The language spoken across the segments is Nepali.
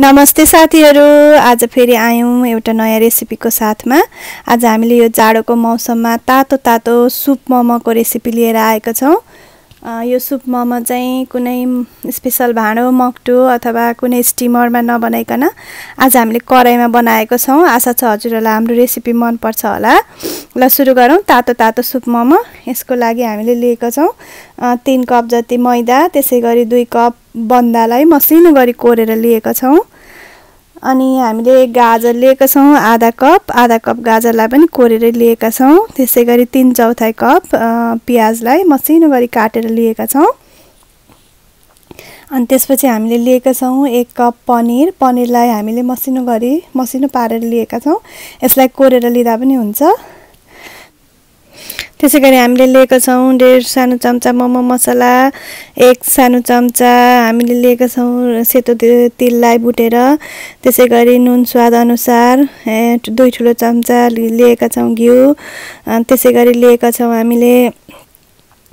नमस्ते साथीहरू आज फेरि आयौँ एउटा नयाँ रेसिपीको साथमा आज हामीले यो जाडोको मौसममा तातो तातो सुप मोमोको रेसिपी लिएर आएका छौँ यो सुप मोमो चाहिँ कुनै स्पेसल भाँडो मक्टो अथवा कुनै स्टिमरमा नबनाइकन आज हामीले कराईमा बनाएको छौँ आशा छ हजुरहरूलाई हाम्रो रेसिपी मनपर्छ होला ल सुरु गरौँ तातो तातो सुप मोमो यसको लागि हामीले लिएको छौँ तिन कप जति मैदा त्यसै गरी दुई कप बन्दालाई मसिनो गरी कोरेर लिएको छौँ अनि हामीले गाजर लिएका छौँ आधा कप आधा कप गाजरलाई पनि कोरेर लिएका छौँ त्यसै गरी तिन चौथाइ कप प्याजलाई मसिनो गरी काटेर लिएका छौँ अनि त्यसपछि हामीले लिएका छौँ एक कप पनिर पनिरलाई हामीले मसिनो गरी मसिनो पारेर लिएका छौँ यसलाई कोरेर लिँदा पनि हुन्छ त्यसै गरी हामीले लिएका छौँ डेढ सानो चम्चा मोमो मसला एक सानो चम्चा हामीले लिएका छौँ सेतो तिललाई भुटेर त्यसै गरी नुन स्वाद अनुसार दुई ठुलो चम्चा लिएका छौँ घिउ त्यसै गरी लिएका छौँ हामीले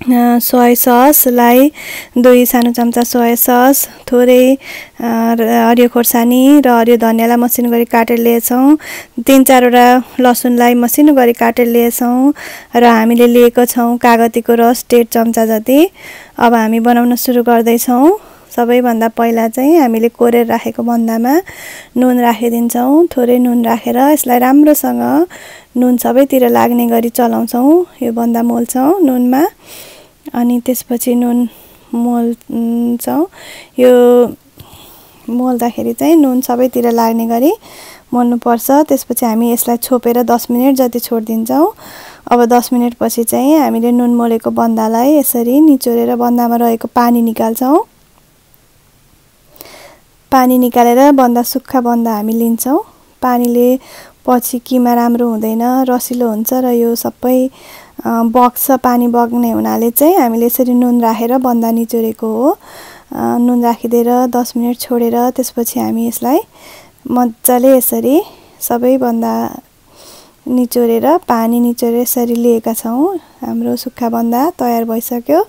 सोया ससलाई दुई सानो चम्चा सोया सस थोरै हरियो खोर्सानी र हरियो धनियाँलाई मसिनो गरी काटेर लिएछौँ तिन चारवटा लसुनलाई मसिनो गरी काटेर लिएछौँ र हामीले लिएको छौँ कागतीको रस डेढ चम्चा जति अब हामी बनाउन सुरु गर्दैछौँ सबैभन्दा पहिला चाहिँ हामीले कोरेर राखेको भन्दामा नुन राखिदिन्छौँ थोरै नुन राखेर यसलाई राम्रोसँग नुन सबैतिर लाग्ने गरी चलाउँछौँ यो भन्दा मोल्छौँ नुनमा अनि त्यसपछि नुन मोल्छौँ यो मोल्दाखेरि चाहिँ नुन सबैतिर लाग्ने गरी मोल्नुपर्छ त्यसपछि हामी यसलाई छोपेर दस मिनट जति छोडिदिन्छौँ अब दस मिनटपछि चाहिँ हामीले नुन मोलेको बन्दालाई यसरी निचोरेर बन्दामा रहेको पानी निकाल्छौँ पानी निकालेर बन्दा सुक्खा बन्दा हामी लिन्छौँ पानीले पछि किमा राम्रो हुँदैन रसिलो हुन्छ र यो सबै बग्छ पानी बग्ने हुनाले चाहिँ हामीले यसरी नुन राखेर बन्दा निचोरेको हो नुन राखिदिएर दस मिनट छोडेर त्यसपछि हामी यसलाई मजाले यसरी सबै बन्दा निचोरेर पानी निचोरेर यसरी लिएका छौँ हाम्रो सुक्खा बन्दा तयार भइसक्यो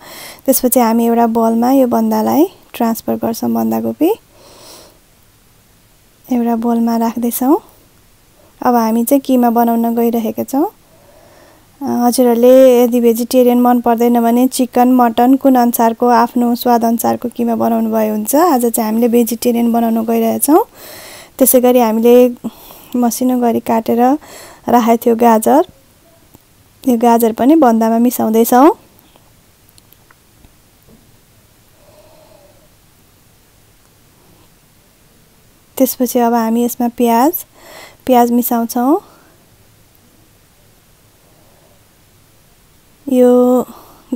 त्यसपछि हामी एउटा बलमा यो बन्दालाई ट्रान्सफर गर्छौँ बन्दाकोपी एउटा बोलमा राख्दैछौँ अब हामी चाहिँ किमा बनाउन गइरहेका छौँ हजुरहरूले यदि भेजिटेरियन मन पर्दैन भने चिकन मटन कुन अनुसारको आफ्नो स्वादअनुसारको किमा बनाउनु भयो हुन्छ आज चाहिँ हामीले भेजिटेरियन बनाउन गइरहेछौँ त्यसै गरी हामीले मसिनो गरी काटेर राखेको थियो गाजर यो गाजर पनि बन्दामा मिसाउँदैछौँ त्यसपछि अब हामी यसमा प्याज प्याज मिसाउँछौँ यो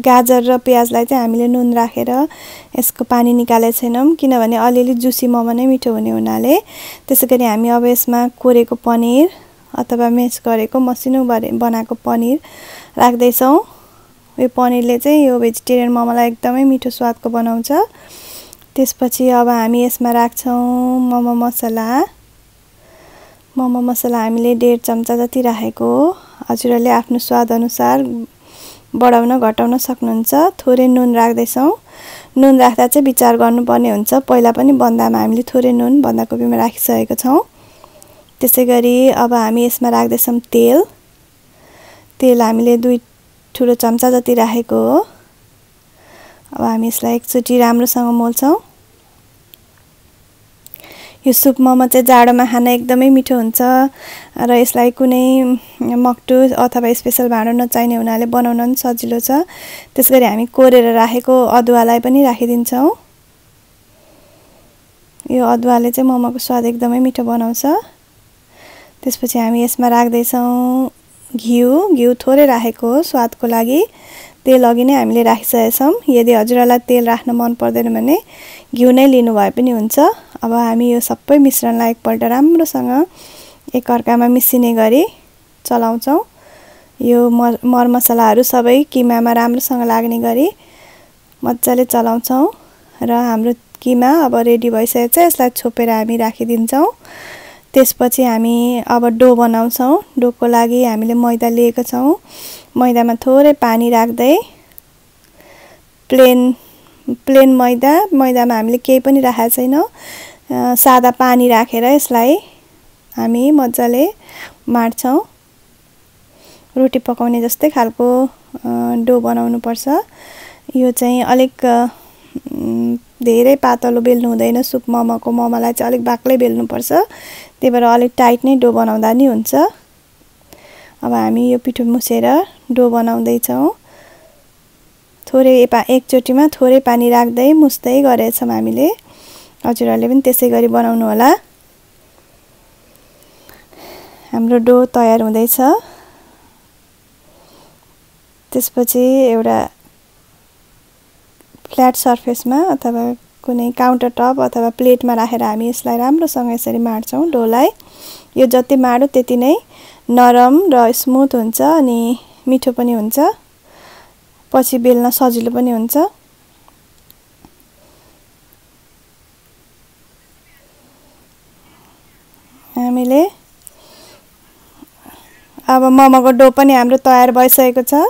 गाजर र प्याजलाई चाहिँ हामीले नुन राखेर यसको पानी निकालेको छैनौँ किनभने अलिअलि जुसी मोमो नै मिठो हुने हुनाले त्यसै गरी हामी अब यसमा कोरेको पनिर अथवा मेस गरेको मसिनो बनाएको पनिर राख्दैछौँ यो पनिरले चाहिँ यो भेजिटेरियन मोमोलाई एकदमै मिठो स्वादको बनाउँछ त्यसपछि अब हामी यसमा राख्छौँ मोमो मसला मोमो मसला हामीले डेढ चम्चा जति राखेको हो हजुरहरूले आफ्नो स्वादअनुसार बढाउन घटाउन सक्नुहुन्छ थोरै नुन राख्दैछौँ नुन राख्दा चाहिँ विचार गर्नुपर्ने हुन्छ पहिला पनि बन्दामा हामीले थोरै नुन बन्दाकोपीमा राखिसकेको छौँ त्यसै गरी अब हामी यसमा राख्दैछौँ तेल तेल हामीले दुई ठुलो चम्चा जति राखेको हो अब हामी यसलाई एकचोटि राम्रोसँग मोल्छौँ यो सुप मोमो चाहिँ जाडोमा खान एकदमै मिठो हुन्छ र यसलाई कुनै मक्टु अथवा स्पेसल भाँडो नचाहिने हुनाले बनाउन पनि सजिलो छ गरी हामी कोरेर राखेको अदुवालाई पनि राखिदिन्छौँ यो अदुवाले चाहिँ मोमोको स्वाद एकदमै मिठो बनाउँछ त्यसपछि हामी यसमा राख्दैछौँ घिउ घिउ थोरै राखेको स्वादको लागि तेल अघि नै हामीले राखिसकेछौँ यदि हजुरहरूलाई तेल राख्न मन पर्दैन भने घिउ नै लिनुभए पनि हुन्छ अब हामी यो सबै मिश्रणलाई एकपल्ट राम्रोसँग एकअर्कामा मिसिने गरी चलाउँछौँ यो मर मरमसलाहरू सबै किमामा राम्रोसँग लाग्ने गरी मजाले चलाउँछौँ र हाम्रो किमा अब रेडी भइसकेको छ यसलाई छोपेर हामी राखिदिन्छौँ त्यसपछि हामी अब डो बनाउँछौँ डोको लागि हामीले मैदा लिएको छौँ मैदामा थोरै पानी राख्दै प्लेन प्लेन मैदा मैदामा हामीले केही पनि राखेको छैनौँ सादा पानी राखेर यसलाई हामी मजाले माड्छौँ रोटी पकाउने जस्तै खालको डो बनाउनुपर्छ यो चाहिँ अलिक धेरै पातलो बेल्नु हुँदैन सुप मोमोको मोमोलाई चाहिँ अलिक बाक्लै बेल्नुपर्छ त्यही भएर अलिक टाइट नै डो बनाउँदा नि हुन्छ अब हामी यो पिठो मुसेर डो बनाउँदैछौँ थोरै पा एकचोटिमा थोरै पानी राख्दै मुस्दै गरेछौँ हामीले हजुरहरूले पनि त्यसै गरी बनाउनु होला हाम्रो डो तयार हुँदैछ त्यसपछि एउटा फ्ल्याट सर्फेसमा अथवा कुनै काउन्टर टप अथवा प्लेटमा राखेर हामी यसलाई राम्रोसँग यसरी माड्छौँ डोलाई यो जति माडो त्यति नै नरम र स्मुथ हुन्छ अनि मिठो पनि हुन्छ पछि बेल्न सजिलो पनि हुन्छ हामीले अब मोमोको डो पनि हाम्रो तयार भइसकेको छ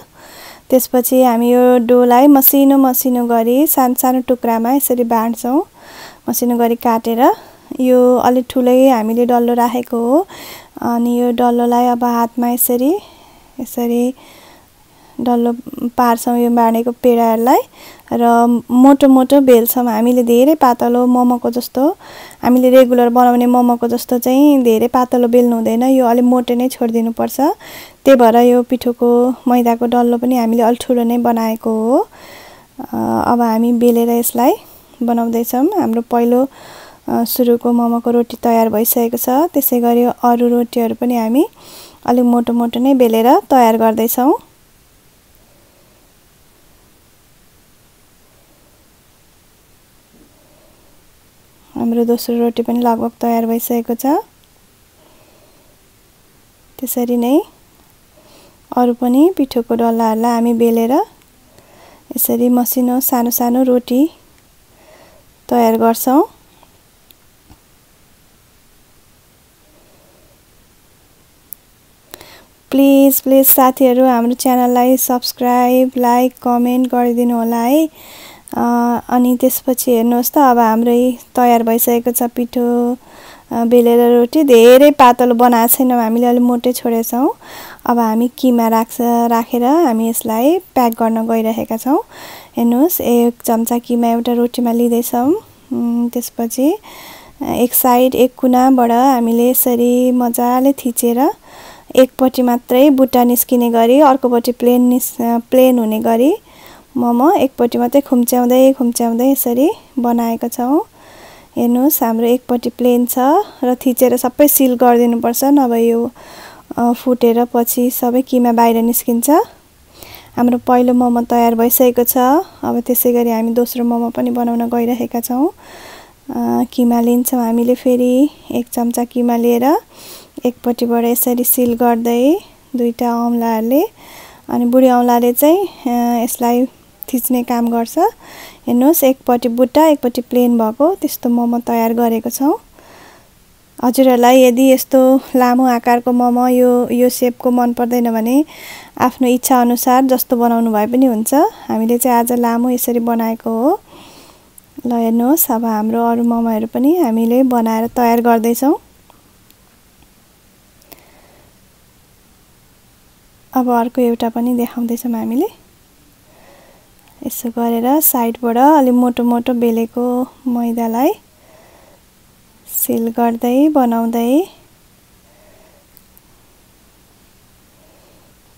त्यसपछि हामी यो डोलाई मसिनो मसिनो गरी सानो सानो टुक्रामा यसरी बाँड्छौँ मसिनो गरी काटेर यो अलिक ठुलै हामीले डल्लो राखेको हो अनि यो डल्लोलाई अब हातमा यसरी यसरी डल्लो पार्छौँ यो बाँडेको पेडाहरूलाई र मोटो मोटो बेल्छौँ हामीले धेरै पातलो मोमोको जस्तो हामीले रेगुलर बनाउने मोमोको जस्तो चाहिँ धेरै पातलो बेल्नु हुँदैन यो अलिक मोटो नै छोडिदिनुपर्छ त्यही भएर यो पिठोको मैदाको डल्लो पनि हामीले अलिक ठुलो नै बनाएको हो अब हामी बेलेर यसलाई बनाउँदैछौँ हाम्रो पहिलो सुरुको मोमोको रोटी तयार भइसकेको छ त्यसै गरी अरू रोटीहरू पनि हामी अलिक मोटो मोटो नै बेलेर तयार गर्दैछौँ हाम्रो दोस्रो रोटी पनि लगभग तयार भइसकेको छ त्यसरी नै अरू पनि पिठोको डल्लाहरूलाई हामी बेलेर यसरी मसिनो सानो सानो रोटी तयार गर्छौँ प्लिज प्लिज साथीहरू हाम्रो च्यानललाई सब्सक्राइब लाइक कमेन्ट गरिदिनु होला है अनि त्यसपछि हेर्नुहोस् त अब हाम्रै तयार भइसकेको छ पिठो बेलेर रोटी धेरै पातलो बनाएको छैनौँ हामीले अलिक मोटै छोडेछौँ अब हामी किमा राख्छ राखेर हामी यसलाई प्याक गर्न गइरहेका छौँ हेर्नुहोस् एक चम्चा किमा एउटा रोटीमा लिँदैछौँ त्यसपछि एक साइड एक कुनाबाट हामीले यसरी मजाले थिचेर एकपट्टि मात्रै बुट्टा निस्किने गरी अर्कोपट्टि प्लेन निस् प्लेन हुने गरी मोमो एकपट्टि मात्रै खुम्च्याउँदै खुम्च्याउँदै यसरी बनाएको छौँ हेर्नुहोस् हाम्रो एकपट्टि प्लेन छ र थिचेर सबै सिल गरिदिनुपर्छ नभए यो फुटेर पछि सबै किमा बाहिर निस्किन्छ हाम्रो पहिलो मोमो तयार भइसकेको छ अब त्यसै गरी हामी दोस्रो मोमो पनि बनाउन गइरहेका छौँ किमा लिन्छौँ हामीले फेरि एक चम्चा किमा लिएर एकपट्टिबाट यसरी सिल गर्दै दुईवटा औँलाहरूले अनि बुढी औँलाले चाहिँ यसलाई थिच्ने काम गर्छ हेर्नुहोस् एकपट्टि बुट्टा एकपट्टि प्लेन भएको त्यस्तो मोमो तयार गरेको छौँ हजुरहरूलाई यदि यस्तो लामो आकारको मोमो यो यो सेपको मन पर्दैन भने आफ्नो इच्छाअनुसार जस्तो बनाउनु भए पनि हुन्छ हामीले चाहिँ आज लामो यसरी बनाएको हो ल हेर्नुहोस् अब हाम्रो अरू मोमोहरू पनि हामीले बनाएर तयार गर्दैछौँ अब अर्को एउटा पनि देखाउँदैछौँ हामीले यसो गरेर साइडबाट अलिक मोटो मोटो बेलेको मैदालाई सिल गर्दै बनाउँदै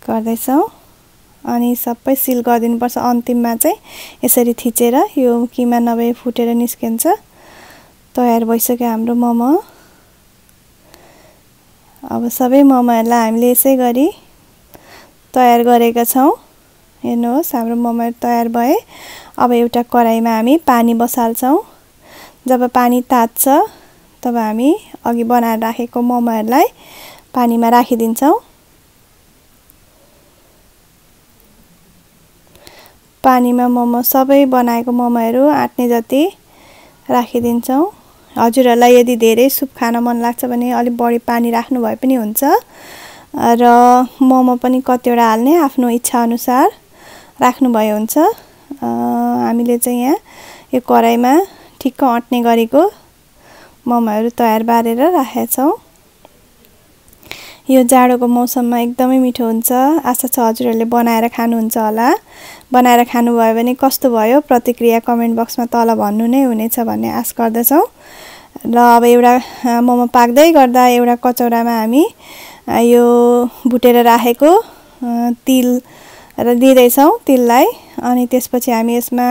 गर्दैछौँ अनि सबै सिल गरिदिनुपर्छ अन्तिममा चाहिँ यसरी थिचेर यो किमा नभए फुटेर निस्किन्छ तयार भइसक्यो हाम्रो मोमो अब सबै मोमोहरूलाई हामीले यसै गरी तयार गरेका छौँ हेर्नुहोस् हाम्रो मोमो तयार भए अब एउटा कराहीमा हामी पानी बसाल्छौँ जब पानी तात्छ तब हामी अघि बनाएर राखेको मोमोहरूलाई पानीमा राखिदिन्छौँ पानीमा मोमो सबै बनाएको मोमोहरू आँट्ने जति राखिदिन्छौँ हजुरहरूलाई यदि धेरै सुप खान मन लाग्छ भने अलिक बढी पानी राख्नु भए पनि हुन्छ र मोमो पनि कतिवटा हाल्ने आफ्नो इच्छाअनुसार राख्नुभयो हुन्छ हामीले चाहिँ यहाँ यो कराईमा ठिक्क अट्ने गरेको मोमोहरू तयार बारेर राखेका छौँ यो जाडोको मौसममा एकदमै मिठो हुन्छ आशा छ हजुरहरूले बनाएर खानुहुन्छ होला बनाएर खानुभयो भने कस्तो भयो प्रतिक्रिया कमेन्ट बक्समा तल भन्नु नै हुनेछ भन्ने आश गर्दछौँ र अब एउटा मोमो पाक्दै गर्दा एउटा कचौरामा हामी यो भुटेर राखेको तिल र दिँदैछौँ तिललाई अनि त्यसपछि हामी यसमा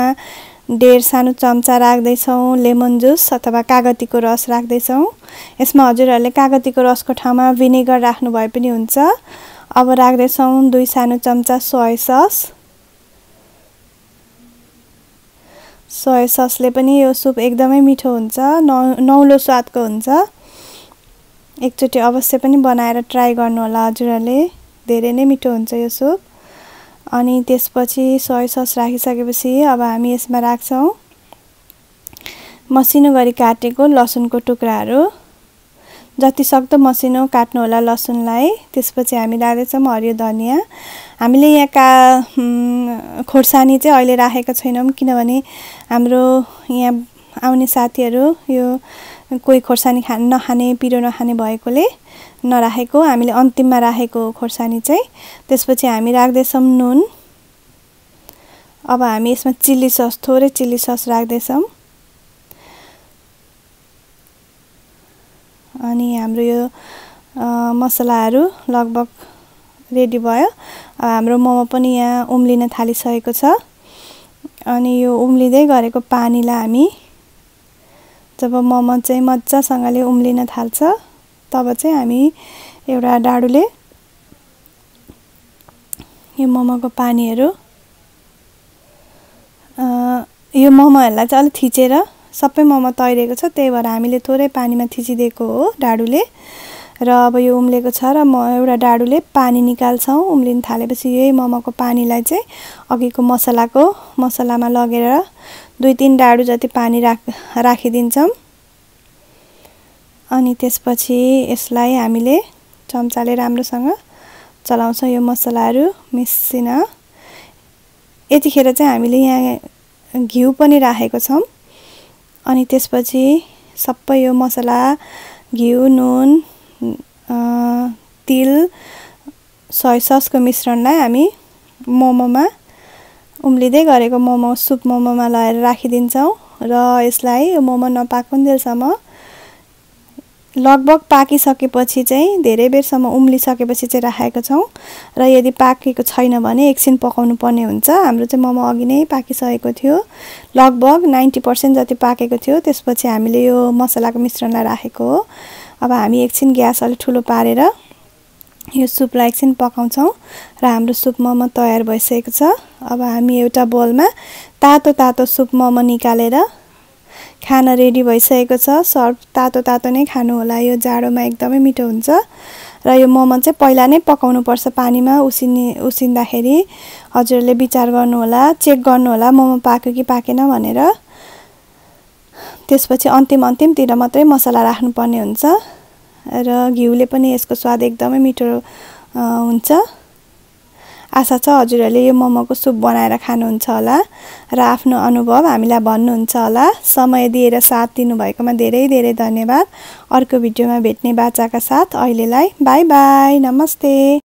डेढ सानो चम्चा राख्दैछौँ लेमन जुस अथवा कागतीको रस राख्दैछौँ यसमा हजुरहरूले कागतीको रसको ठाउँमा भिनेगर राख्नु भए पनि हुन्छ अब राख्दैछौँ दुई सानो चम्चा सोय सस सोय ससले पनि यो सुप एकदमै मिठो हुन्छ नौ नौलो स्वादको हुन्छ एकचोटि अवश्य पनि बनाएर ट्राई गर्नुहोला हजुरहरूले धेरै नै मिठो हुन्छ यो सुप अनि त्यसपछि सोय सस राखिसकेपछि अब हामी यसमा राख्छौँ मसिनो गरी काटेको लसुनको टुक्राहरू जति सक्दो मसिनो काट्नु होला लसुनलाई त्यसपछि हामी राख्दैछौँ हरियो धनियाँ हामीले यहाँका खोर्सानी चाहिँ अहिले राखेका छैनौँ किनभने हाम्रो यहाँ आउने साथीहरू यो कोही खोर्सानी खा नखाने पिरो नखाने भएकोले नराखेको हामीले अन्तिममा राखेको खोर्सानी चाहिँ त्यसपछि हामी राख्दैछौँ नुन अब हामी यसमा चिल्ली सस थोरै चिल्ली सस राख्दैछौँ अनि हाम्रो यो मसलाहरू लगभग रेडी भयो हाम्रो मोमो पनि यहाँ उम्लिन थालिसकेको छ अनि यो उम्लिँदै गरेको पानीलाई हामी जब मोमो चाहिँ मजासँगले उम्लिन थाल्छ तब चाहिँ हामी एउटा डाडुले यो मोमोको पानीहरू यो मोमोहरूलाई चाहिँ अलिक थिचेर सबै मोमो तैरेको छ त्यही भएर हामीले थोरै पानीमा थिचिदिएको हो डाडुले र अब यो उम्लेको छ र म एउटा डाडुले पानी निकाल्छौँ उम्लिन थालेपछि यही मोमोको पानीलाई चाहिँ अघिको मसलाको मसलामा लगेर दुई तिन डाडु जति पानी राख राखिदिन्छौँ अनि त्यसपछि यसलाई हामीले चम्चाले राम्रोसँग चलाउँछौँ यो मसलाहरू मिसिन यतिखेर चाहिँ हामीले यहाँ घिउ पनि राखेको छौँ अनि त्यसपछि सबै यो मसला घिउ नुन तिल सोया ससको मिश्रणलाई हामी मोमोमा उम्लिँदै गरेको मोमो सुप मोमोमा लगाएर राखिदिन्छौँ र यसलाई मोमो नपाकुन्जेलसम्म लगभग पाकिसकेपछि चाहिँ धेरै बेरसम्म उम्लिसकेपछि चाहिँ राखेको छौँ र यदि पाकेको छैन भने एकछिन पकाउनु पर्ने हुन्छ हाम्रो चाहिँ मोमो अघि नै पाकिसकेको थियो लगभग नाइन्टी पर्सेन्ट जति पाकेको थियो त्यसपछि हामीले यो मसलाको मिश्रणलाई राखेको हो अब हामी एकछिन ग्यास अलिक ठुलो पारेर यो सुपलाई एकछिन पकाउँछौँ र हाम्रो सुप मोमो तयार भइसकेको छ अब हामी एउटा बोलमा तातो तातो सुप मोमो निकालेर खान रेडी भइसकेको छ सर्भ तातो तातो नै खानु होला यो जाडोमा एकदमै मिठो हुन्छ र यो मोमो चाहिँ पहिला नै पकाउनुपर्छ पानीमा उसिने उसिन्दाखेरि हजुरहरूले विचार गर्नुहोला चेक गर्नुहोला मोमो पाक्यो कि पाकेन भनेर त्यसपछि अन्तिम अन्तिमतिर मात्रै मसला राख्नुपर्ने हुन्छ र घिउले पनि यसको स्वाद एकदमै मिठो हुन्छ आशा छ हजुरहरूले यो मोमोको सुप बनाएर खानुहुन्छ होला र आफ्नो अनुभव हामीलाई भन्नुहुन्छ होला समय दिएर साथ दिनुभएकोमा धेरै धेरै धन्यवाद अर्को भिडियोमा भेट्ने बाचाका साथ अहिलेलाई बाई बाई नमस्ते